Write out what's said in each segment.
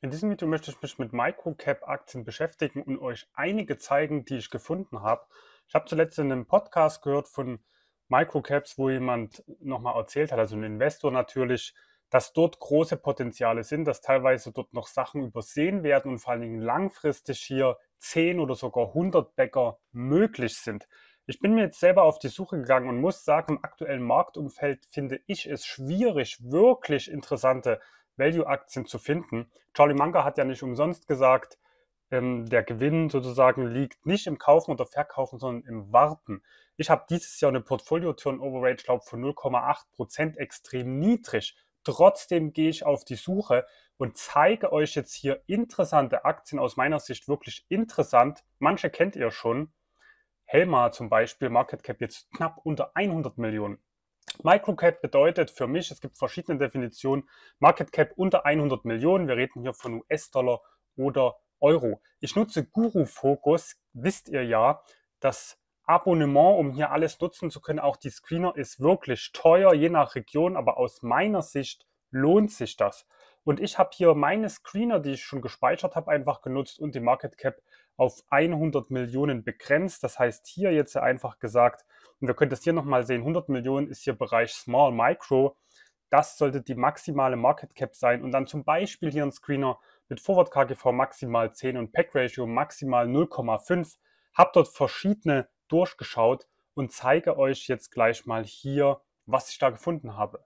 In diesem Video möchte ich mich mit Microcap-Aktien beschäftigen und euch einige zeigen, die ich gefunden habe. Ich habe zuletzt in einem Podcast gehört von Microcaps, wo jemand nochmal erzählt hat, also ein Investor natürlich, dass dort große Potenziale sind, dass teilweise dort noch Sachen übersehen werden und vor allen Dingen langfristig hier 10 oder sogar 100 Bäcker möglich sind. Ich bin mir jetzt selber auf die Suche gegangen und muss sagen, im aktuellen Marktumfeld finde ich es schwierig, wirklich interessante Value-Aktien zu finden. Charlie Munger hat ja nicht umsonst gesagt, ähm, der Gewinn sozusagen liegt nicht im Kaufen oder Verkaufen, sondern im Warten. Ich habe dieses Jahr eine Portfolio-Turnover-Rate, ich glaube, von 0,8 Prozent extrem niedrig. Trotzdem gehe ich auf die Suche und zeige euch jetzt hier interessante Aktien, aus meiner Sicht wirklich interessant. Manche kennt ihr schon. Helma zum Beispiel, Market Cap jetzt knapp unter 100 Millionen. Microcap bedeutet für mich, es gibt verschiedene Definitionen, Market Cap unter 100 Millionen, wir reden hier von US-Dollar oder Euro. Ich nutze Guru Focus, wisst ihr ja, das Abonnement, um hier alles nutzen zu können, auch die Screener ist wirklich teuer, je nach Region, aber aus meiner Sicht lohnt sich das. Und ich habe hier meine Screener, die ich schon gespeichert habe, einfach genutzt und die Market Cap auf 100 Millionen begrenzt. Das heißt hier jetzt einfach gesagt, und wir können das hier nochmal sehen. 100 Millionen ist hier Bereich Small Micro. Das sollte die maximale Market Cap sein. Und dann zum Beispiel hier ein Screener mit Forward KGV maximal 10 und Pack Ratio maximal 0,5. Hab dort verschiedene durchgeschaut und zeige euch jetzt gleich mal hier, was ich da gefunden habe.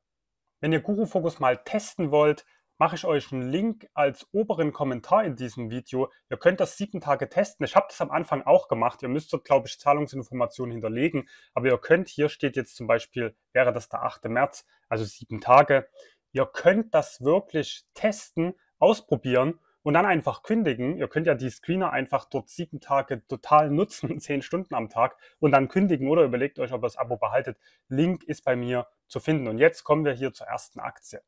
Wenn ihr Guru Focus mal testen wollt, mache ich euch einen Link als oberen Kommentar in diesem Video. Ihr könnt das sieben Tage testen. Ich habe das am Anfang auch gemacht. Ihr müsst dort, glaube ich, Zahlungsinformationen hinterlegen. Aber ihr könnt, hier steht jetzt zum Beispiel, wäre das der 8. März, also sieben Tage. Ihr könnt das wirklich testen, ausprobieren und dann einfach kündigen. Ihr könnt ja die Screener einfach dort sieben Tage total nutzen, zehn Stunden am Tag und dann kündigen oder überlegt euch, ob ihr das Abo behaltet. Link ist bei mir zu finden. Und jetzt kommen wir hier zur ersten Aktie.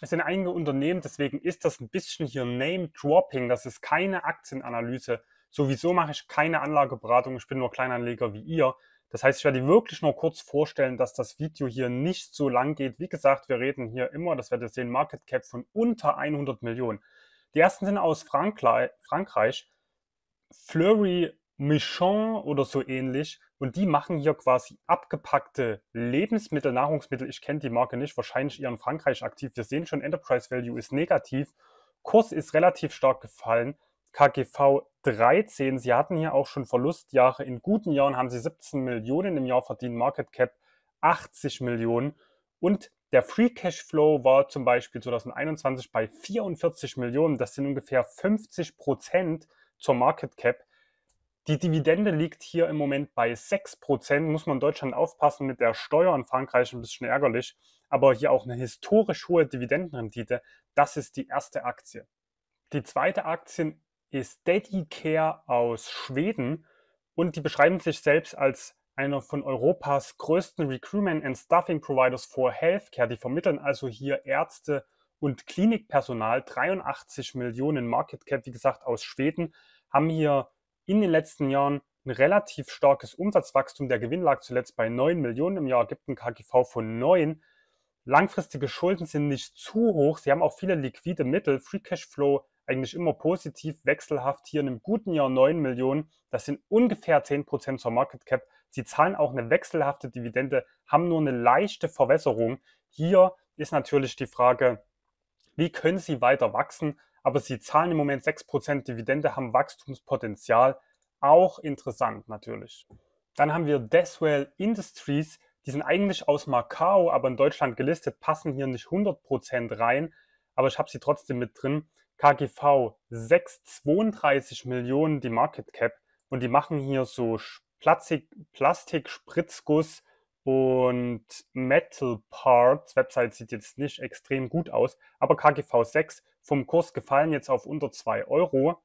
es sind einige Unternehmen, deswegen ist das ein bisschen hier Name-Dropping. Das ist keine Aktienanalyse. Sowieso mache ich keine Anlageberatung. Ich bin nur Kleinanleger wie ihr. Das heißt, ich werde wirklich nur kurz vorstellen, dass das Video hier nicht so lang geht. Wie gesagt, wir reden hier immer, das werdet ihr sehen, Market Cap von unter 100 Millionen. Die ersten sind aus Frankreich. Flurry Michon oder so ähnlich. Und die machen hier quasi abgepackte Lebensmittel, Nahrungsmittel. Ich kenne die Marke nicht, wahrscheinlich ihren Frankreich aktiv. Wir sehen schon, Enterprise Value ist negativ. Kurs ist relativ stark gefallen. KGV 13. Sie hatten hier auch schon Verlustjahre. In guten Jahren haben sie 17 Millionen im Jahr verdient, Market Cap 80 Millionen. Und der Free Cash Flow war zum Beispiel 2021 bei 44 Millionen. Das sind ungefähr 50 Prozent zur Market Cap. Die Dividende liegt hier im Moment bei 6%. Muss man in Deutschland aufpassen mit der Steuer, in Frankreich ein bisschen ärgerlich. Aber hier auch eine historisch hohe Dividendenrendite. Das ist die erste Aktie. Die zweite Aktie ist Dedicare aus Schweden und die beschreiben sich selbst als einer von Europas größten Recruitment and Staffing Providers for Healthcare. Die vermitteln also hier Ärzte und Klinikpersonal. 83 Millionen Market Cap, wie gesagt, aus Schweden, haben hier in den letzten Jahren ein relativ starkes Umsatzwachstum. Der Gewinn lag zuletzt bei 9 Millionen im Jahr, gibt ein KGV von 9. Langfristige Schulden sind nicht zu hoch. Sie haben auch viele liquide Mittel. Free Cash Flow eigentlich immer positiv, wechselhaft. Hier in einem guten Jahr 9 Millionen. Das sind ungefähr 10% zur Market Cap. Sie zahlen auch eine wechselhafte Dividende, haben nur eine leichte Verwässerung. Hier ist natürlich die Frage, wie können sie weiter wachsen? aber sie zahlen im Moment 6% Dividende, haben Wachstumspotenzial. Auch interessant natürlich. Dann haben wir Deswell Industries. Die sind eigentlich aus Macau, aber in Deutschland gelistet, passen hier nicht 100% rein, aber ich habe sie trotzdem mit drin. KGV 632 Millionen die Market Cap und die machen hier so Plastik, Plastik Spritzguss und Metal Parts. Website sieht jetzt nicht extrem gut aus, aber KGV 6 vom Kurs gefallen jetzt auf unter 2 Euro.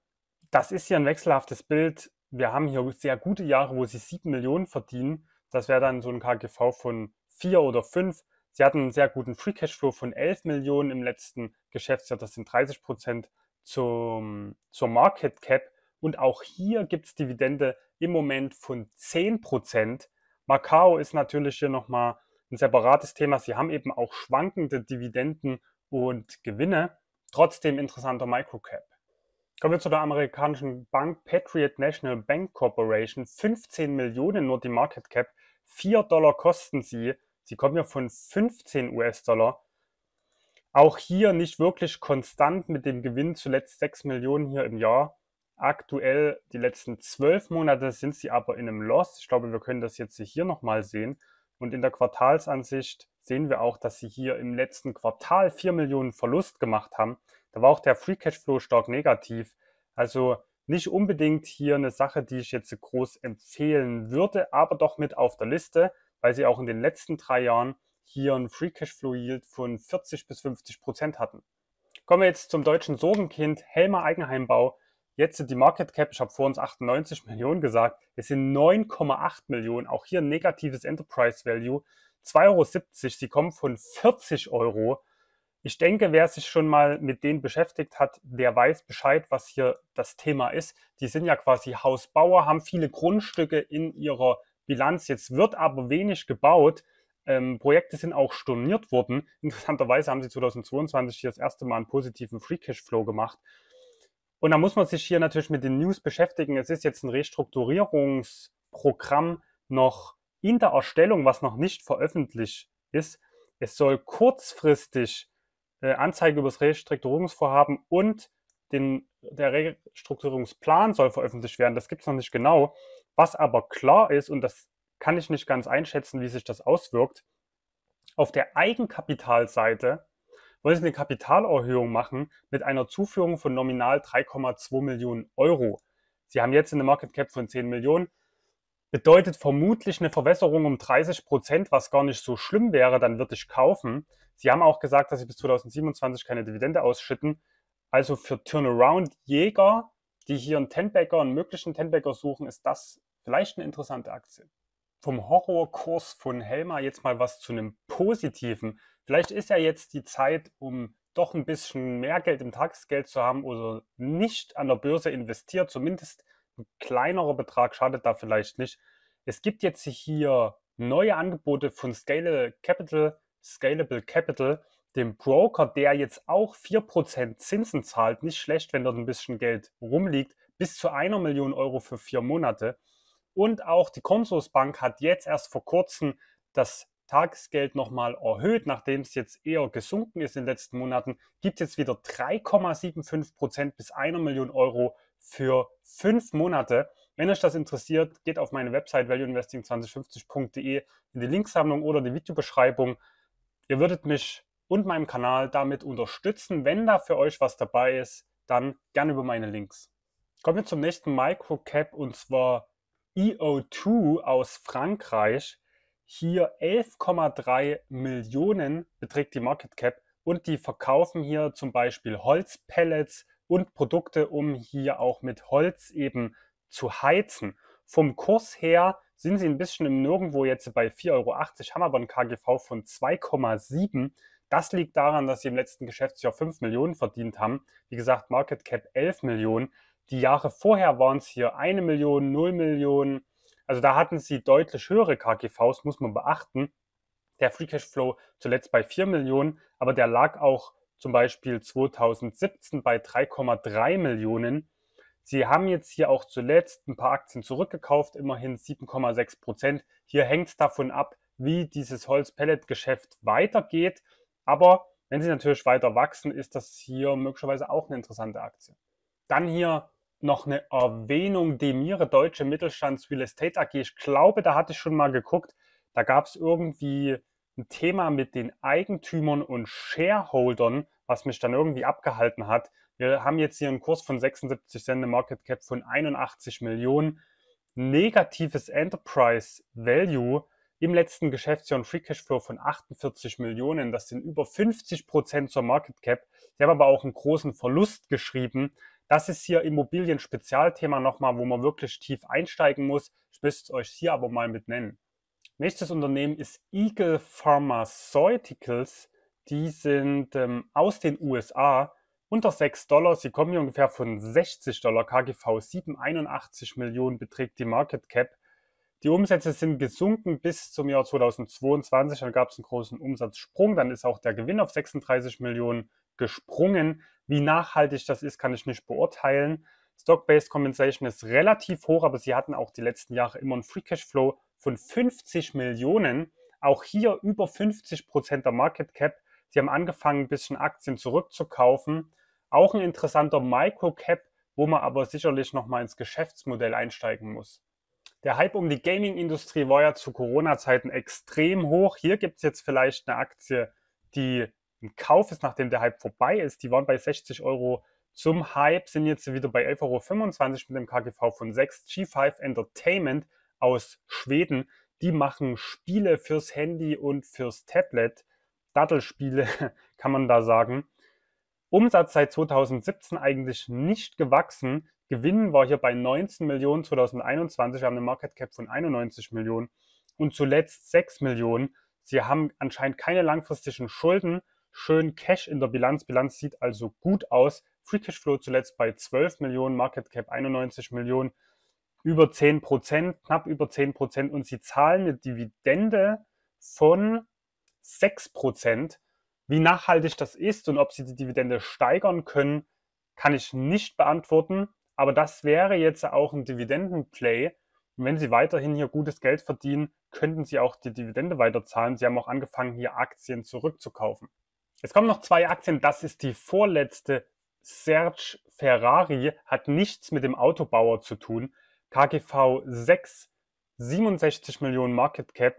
Das ist hier ein wechselhaftes Bild. Wir haben hier sehr gute Jahre, wo sie 7 Millionen verdienen. Das wäre dann so ein KGV von 4 oder 5. Sie hatten einen sehr guten Free Cashflow von 11 Millionen im letzten Geschäftsjahr. Das sind 30 Prozent zur Market Cap. Und auch hier gibt es Dividende im Moment von 10 Prozent. Macau ist natürlich hier nochmal ein separates Thema. Sie haben eben auch schwankende Dividenden und Gewinne trotzdem interessanter Microcap. Kommen wir zu der amerikanischen Bank Patriot National Bank Corporation. 15 Millionen nur die Market Cap. 4 Dollar kosten sie. Sie kommen ja von 15 US-Dollar. Auch hier nicht wirklich konstant mit dem Gewinn, zuletzt 6 Millionen hier im Jahr. Aktuell, die letzten 12 Monate sind sie aber in einem Loss. Ich glaube, wir können das jetzt hier nochmal sehen. Und in der Quartalsansicht sehen wir auch, dass sie hier im letzten Quartal 4 Millionen Verlust gemacht haben. Da war auch der Free Cashflow stark negativ. Also nicht unbedingt hier eine Sache, die ich jetzt groß empfehlen würde, aber doch mit auf der Liste, weil sie auch in den letzten drei Jahren hier einen Free Cashflow Yield von 40 bis 50 Prozent hatten. Kommen wir jetzt zum deutschen Sorgenkind Helmer Eigenheimbau Jetzt sind die Market Cap, ich habe vor uns 98 Millionen gesagt, es sind 9,8 Millionen. Auch hier ein negatives Enterprise Value. 2,70 Euro, sie kommen von 40 Euro. Ich denke, wer sich schon mal mit denen beschäftigt hat, der weiß Bescheid, was hier das Thema ist. Die sind ja quasi Hausbauer, haben viele Grundstücke in ihrer Bilanz. Jetzt wird aber wenig gebaut. Ähm, Projekte sind auch storniert worden. Interessanterweise haben sie 2022 hier das erste Mal einen positiven Free Cash Flow gemacht. Und da muss man sich hier natürlich mit den News beschäftigen. Es ist jetzt ein Restrukturierungsprogramm noch in der Erstellung, was noch nicht veröffentlicht ist. Es soll kurzfristig äh, Anzeige über das Restrukturierungsvorhaben und den, der Restrukturierungsplan soll veröffentlicht werden. Das gibt es noch nicht genau. Was aber klar ist, und das kann ich nicht ganz einschätzen, wie sich das auswirkt, auf der Eigenkapitalseite wollte eine Kapitalerhöhung machen mit einer Zuführung von nominal 3,2 Millionen Euro. Sie haben jetzt eine Market Cap von 10 Millionen. Bedeutet vermutlich eine Verwässerung um 30 Prozent, was gar nicht so schlimm wäre, dann würde ich kaufen. Sie haben auch gesagt, dass sie bis 2027 keine Dividende ausschütten. Also für Turnaround-Jäger, die hier einen Tenbacker, einen möglichen Tenbacker suchen, ist das vielleicht eine interessante Aktie vom Horrorkurs von Helma jetzt mal was zu einem Positiven. Vielleicht ist ja jetzt die Zeit, um doch ein bisschen mehr Geld im Tagesgeld zu haben oder nicht an der Börse investiert, zumindest ein kleinerer Betrag schadet da vielleicht nicht. Es gibt jetzt hier neue Angebote von Scale Capital, Scalable Capital, dem Broker, der jetzt auch 4% Zinsen zahlt. Nicht schlecht, wenn dort ein bisschen Geld rumliegt. Bis zu einer Million Euro für vier Monate. Und auch die Consorsbank hat jetzt erst vor kurzem das Tagesgeld nochmal erhöht, nachdem es jetzt eher gesunken ist in den letzten Monaten, gibt es jetzt wieder 3,75 Prozent bis 1 Million Euro für fünf Monate. Wenn euch das interessiert, geht auf meine Website valueinvesting2050.de in die Linksammlung oder die Videobeschreibung. Ihr würdet mich und meinem Kanal damit unterstützen. Wenn da für euch was dabei ist, dann gerne über meine Links. Kommen wir zum nächsten Microcap und zwar EO2 aus Frankreich. Hier 11,3 Millionen beträgt die Market Cap und die verkaufen hier zum Beispiel Holzpellets und Produkte, um hier auch mit Holz eben zu heizen. Vom Kurs her sind sie ein bisschen im Nirgendwo jetzt bei 4,80 Euro, haben aber ein KGV von 2,7. Das liegt daran, dass sie im letzten Geschäftsjahr 5 Millionen verdient haben. Wie gesagt, Market Cap 11 Millionen. Die Jahre vorher waren es hier eine Million, null Millionen. Also da hatten sie deutlich höhere KGVs, muss man beachten. Der Free Cash Flow zuletzt bei 4 Millionen, aber der lag auch zum Beispiel 2017 bei 3,3 Millionen. Sie haben jetzt hier auch zuletzt ein paar Aktien zurückgekauft, immerhin 7,6 Prozent. Hier hängt es davon ab, wie dieses Holz-Pellet-Geschäft weitergeht. Aber wenn sie natürlich weiter wachsen, ist das hier möglicherweise auch eine interessante Aktie. Dann hier noch eine Erwähnung Demire, Deutsche Mittelstands Real Estate AG. Ich glaube, da hatte ich schon mal geguckt. Da gab es irgendwie ein Thema mit den Eigentümern und Shareholdern, was mich dann irgendwie abgehalten hat. Wir haben jetzt hier einen Kurs von 76 Cent, eine Market Cap von 81 Millionen. Negatives Enterprise Value im letzten Geschäftsjahr und Free Cashflow von 48 Millionen. Das sind über 50 Prozent zur Market Cap. Sie haben aber auch einen großen Verlust geschrieben. Das ist hier Immobilien-Spezialthema nochmal, wo man wirklich tief einsteigen muss. Ich müsste es euch hier aber mal mit nennen. Nächstes Unternehmen ist Eagle Pharmaceuticals. Die sind ähm, aus den USA unter 6 Dollar. Sie kommen hier ungefähr von 60 Dollar. KGV 781 Millionen beträgt die Market Cap. Die Umsätze sind gesunken bis zum Jahr 2022. Dann gab es einen großen Umsatzsprung. Dann ist auch der Gewinn auf 36 Millionen gesprungen. Wie nachhaltig das ist, kann ich nicht beurteilen. Stock-Based Compensation ist relativ hoch, aber sie hatten auch die letzten Jahre immer einen Free Cash Flow von 50 Millionen. Auch hier über 50 Prozent der Market Cap. Sie haben angefangen, ein bisschen Aktien zurückzukaufen. Auch ein interessanter Micro-Cap, wo man aber sicherlich nochmal ins Geschäftsmodell einsteigen muss. Der Hype um die Gaming-Industrie war ja zu Corona-Zeiten extrem hoch. Hier gibt es jetzt vielleicht eine Aktie, die ein Kauf ist, nachdem der Hype vorbei ist. Die waren bei 60 Euro zum Hype, sind jetzt wieder bei 11,25 Euro mit dem KGV von 6. G5 Entertainment aus Schweden, die machen Spiele fürs Handy und fürs Tablet. Dattelspiele kann man da sagen. Umsatz seit 2017 eigentlich nicht gewachsen. Gewinn war hier bei 19 Millionen 2021. Wir haben eine Market Cap von 91 Millionen und zuletzt 6 Millionen. Sie haben anscheinend keine langfristigen Schulden schön Cash in der Bilanz. Bilanz sieht also gut aus. Free Cash Flow zuletzt bei 12 Millionen, Market Cap 91 Millionen, über 10 Prozent, knapp über 10 Prozent. Und sie zahlen eine Dividende von 6 Prozent. Wie nachhaltig das ist und ob sie die Dividende steigern können, kann ich nicht beantworten. Aber das wäre jetzt auch ein Dividendenplay. Und wenn sie weiterhin hier gutes Geld verdienen, könnten sie auch die Dividende weiterzahlen. Sie haben auch angefangen, hier Aktien zurückzukaufen. Es kommen noch zwei Aktien. Das ist die vorletzte. Serge Ferrari hat nichts mit dem Autobauer zu tun. KGV 6, 67 Millionen Market Cap.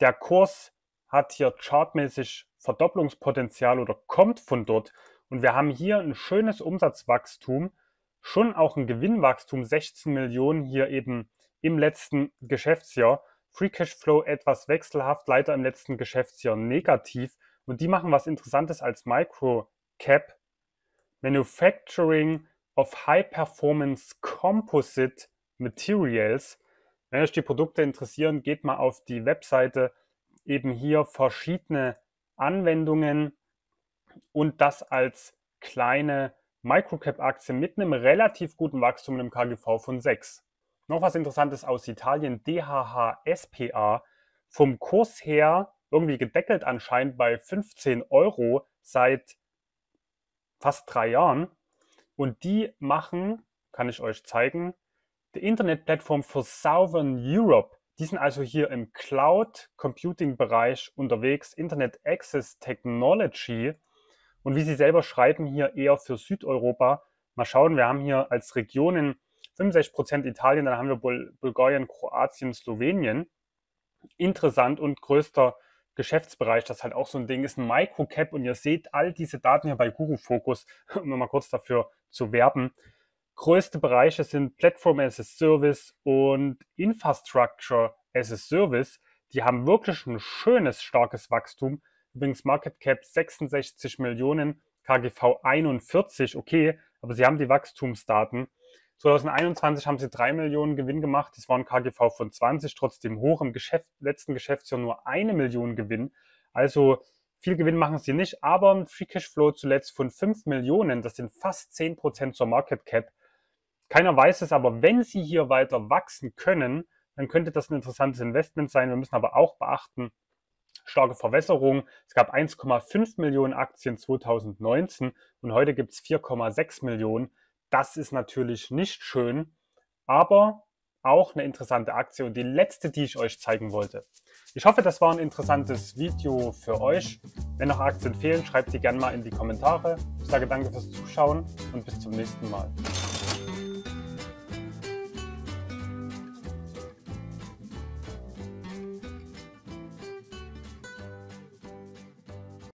Der Kurs hat hier chartmäßig Verdopplungspotenzial oder kommt von dort. Und wir haben hier ein schönes Umsatzwachstum, schon auch ein Gewinnwachstum, 16 Millionen hier eben im letzten Geschäftsjahr. Free Cash Flow etwas wechselhaft, leider im letzten Geschäftsjahr negativ. Und die machen was Interessantes als Microcap. Manufacturing of High Performance Composite Materials. Wenn euch die Produkte interessieren, geht mal auf die Webseite. Eben hier verschiedene Anwendungen und das als kleine Microcap-Aktie mit einem relativ guten Wachstum, einem KGV von 6. Noch was Interessantes aus Italien, DHH SPA. Vom Kurs her irgendwie gedeckelt anscheinend bei 15 Euro seit fast drei Jahren. Und die machen, kann ich euch zeigen, die Internetplattform für Southern Europe. Die sind also hier im Cloud Computing Bereich unterwegs, Internet Access Technology. Und wie sie selber schreiben, hier eher für Südeuropa. Mal schauen, wir haben hier als Regionen 65% Italien, dann haben wir Bul Bulgarien, Kroatien, Slowenien. Interessant und größter Geschäftsbereich, das halt auch so ein Ding ist, ein Microcap und ihr seht all diese Daten hier bei Guru Focus, um nochmal kurz dafür zu werben. Größte Bereiche sind Platform as a Service und Infrastructure as a Service. Die haben wirklich ein schönes, starkes Wachstum. Übrigens Market Cap 66 Millionen, KGV 41, okay, aber sie haben die Wachstumsdaten 2021 haben sie 3 Millionen Gewinn gemacht. Das war ein KGV von 20, trotzdem hoch. Im Geschäft, letzten Geschäftsjahr nur eine Million Gewinn. Also viel Gewinn machen sie nicht, aber ein Free Cashflow zuletzt von 5 Millionen. Das sind fast 10% zur Market Cap. Keiner weiß es, aber wenn sie hier weiter wachsen können, dann könnte das ein interessantes Investment sein. Wir müssen aber auch beachten, starke Verwässerung. Es gab 1,5 Millionen Aktien 2019 und heute gibt es 4,6 Millionen. Das ist natürlich nicht schön, aber auch eine interessante Aktie und die letzte, die ich euch zeigen wollte. Ich hoffe, das war ein interessantes Video für euch. Wenn noch Aktien fehlen, schreibt die gerne mal in die Kommentare. Ich sage danke fürs Zuschauen und bis zum nächsten Mal.